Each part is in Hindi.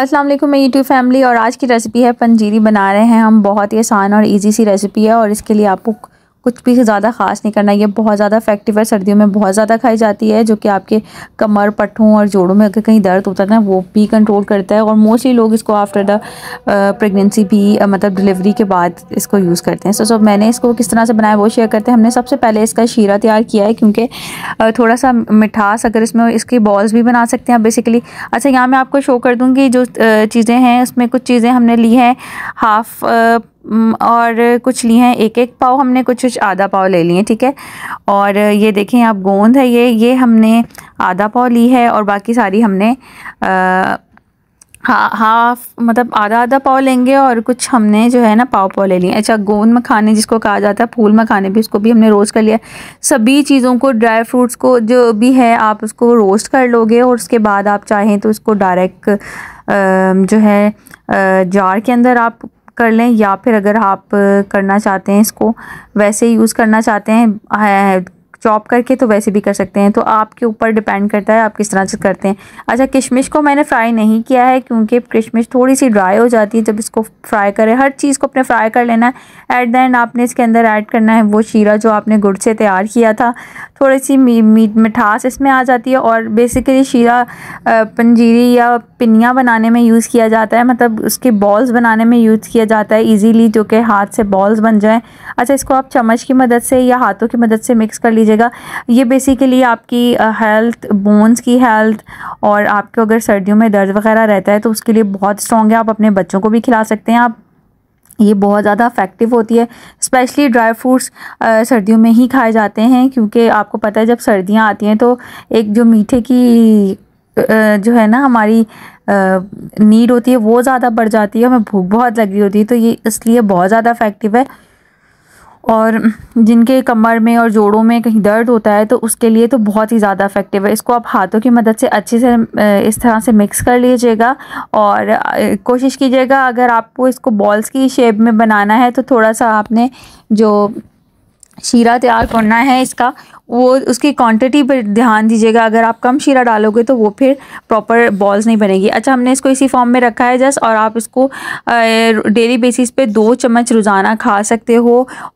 अस्सलाम वालेकुम मेरी यूट्यूब फैमिली और आज की रेसिपी है पंजीरी बना रहे हैं हम बहुत ही आसान और इजी सी रेसिपी है और इसके लिए आपको कुछ भी ज़्यादा ख़ास नहीं करना ये बहुत ज़्यादा इफेक्टिव है सर्दियों में बहुत ज़्यादा खाई जाती है जो कि आपके कमर पट्ठों और जोड़ों में अगर कहीं दर्द होता है ना वो भी कंट्रोल करता है और मोस्टली लोग इसको आफ्टर द प्रेगनेंसी भी मतलब डिलीवरी के बाद इसको यूज़ करते हैं सो so, so, मैंने इसको किस तरह से बनाया वो शेयर करते हैं हमने सबसे पहले इसका शीरा तैयार किया है क्योंकि थोड़ा सा मिठास अगर इसमें इसकी बॉल्स भी बना सकते हैं बेसिकली अच्छा यहाँ मैं आपको शो कर दूँगी जो चीज़ें हैं उसमें कुछ चीज़ें हमने ली हैं हाफ़ हम्म, और कुछ लिए हैं एक एक पाव हमने कुछ कुछ आधा पाव ले लिए ठीक है और ये देखें आप गोंद है ये ये हमने आधा पाव ली है और बाकी सारी हमने आ, हा, हाफ मतलब आधा आधा पाव लेंगे और कुछ हमने जो है ना पाव पाव ले लिए अच्छा गोंद मखाने जिसको कहा जाता है फूल मखाने भी उसको भी हमने रोस्ट कर लिया सभी चीज़ों को ड्राई फ्रूट्स को जो भी है आप उसको रोस्ट कर लोगे और उसके बाद आप चाहें तो उसको डायरेक्ट जो है जार के अंदर आप कर लें या फिर अगर आप करना चाहते हैं इसको वैसे यूज़ करना चाहते हैं चॉप करके तो वैसे भी कर सकते हैं तो आपके ऊपर डिपेंड करता है आप किस तरह से करते हैं अच्छा किशमिश को मैंने फ्राई नहीं किया है क्योंकि किशमिश थोड़ी सी ड्राई हो जाती है जब इसको फ्राई करें हर चीज़ को अपने फ्राई कर लेना है एट द एंड आपने इसके अंदर ऐड करना है वो शीरा जो आपने गुड़ से तैयार किया था थोड़ी सी मीट मिठास इसमें आ जाती है और बेसिकली शीरा पंजीरी या पिनिया बनाने में यूज़ किया जाता है मतलब उसके बॉल्स बनाने में यूज़ किया जाता है इजीली जो कि हाथ से बॉल्स बन जाएं अच्छा इसको आप चम्मच की मदद से या हाथों की मदद से मिक्स कर लीजिएगा ये बेसिकली आपकी हेल्थ बोन्स की हेल्थ और आपको अगर सर्दियों में दर्द वगैरह रहता है तो उसके लिए बहुत स्ट्रॉन्ग है आप अपने बच्चों को भी खिला सकते हैं आप ये बहुत ज़्यादा अफेक्टिव होती है स्पेशली ड्राई फ्रूट्स सर्दियों में ही खाए जाते हैं क्योंकि आपको पता है जब सर्दियाँ आती हैं तो एक जो मीठे की जो है ना हमारी नीड होती है वो ज़्यादा बढ़ जाती है हमें भूख बहुत लगी होती है तो ये इसलिए बहुत ज़्यादा अफेक्टिव है और जिनके कमर में और जोड़ों में कहीं दर्द होता है तो उसके लिए तो बहुत ही ज़्यादा इफ़ेक्टिव है इसको आप हाथों की मदद से अच्छे से इस तरह से मिक्स कर लीजिएगा और कोशिश कीजिएगा अगर आपको इसको बॉल्स की शेप में बनाना है तो थोड़ा सा आपने जो शीरा तैयार करना है इसका वो उसकी क्वांटिटी पर ध्यान दीजिएगा अगर आप कम शीरा डालोगे तो वो फिर प्रॉपर बॉल्स नहीं बनेगी अच्छा हमने इसको इसी फॉर्म में रखा है जस्ट और आप इसको डेली बेसिस पे दो चम्मच रोज़ाना खा सकते हो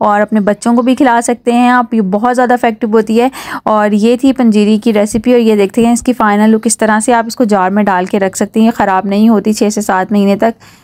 और अपने बच्चों को भी खिला सकते हैं आप ये बहुत ज़्यादा इफेक्टिव होती है और ये थी पंजीरी की रेसिपी और ये देखते हैं इसकी फ़ाइनल लुक इस तरह से आप इसको जार में डाल के रख सकते हैं ख़राब नहीं होती छः से सात महीने तक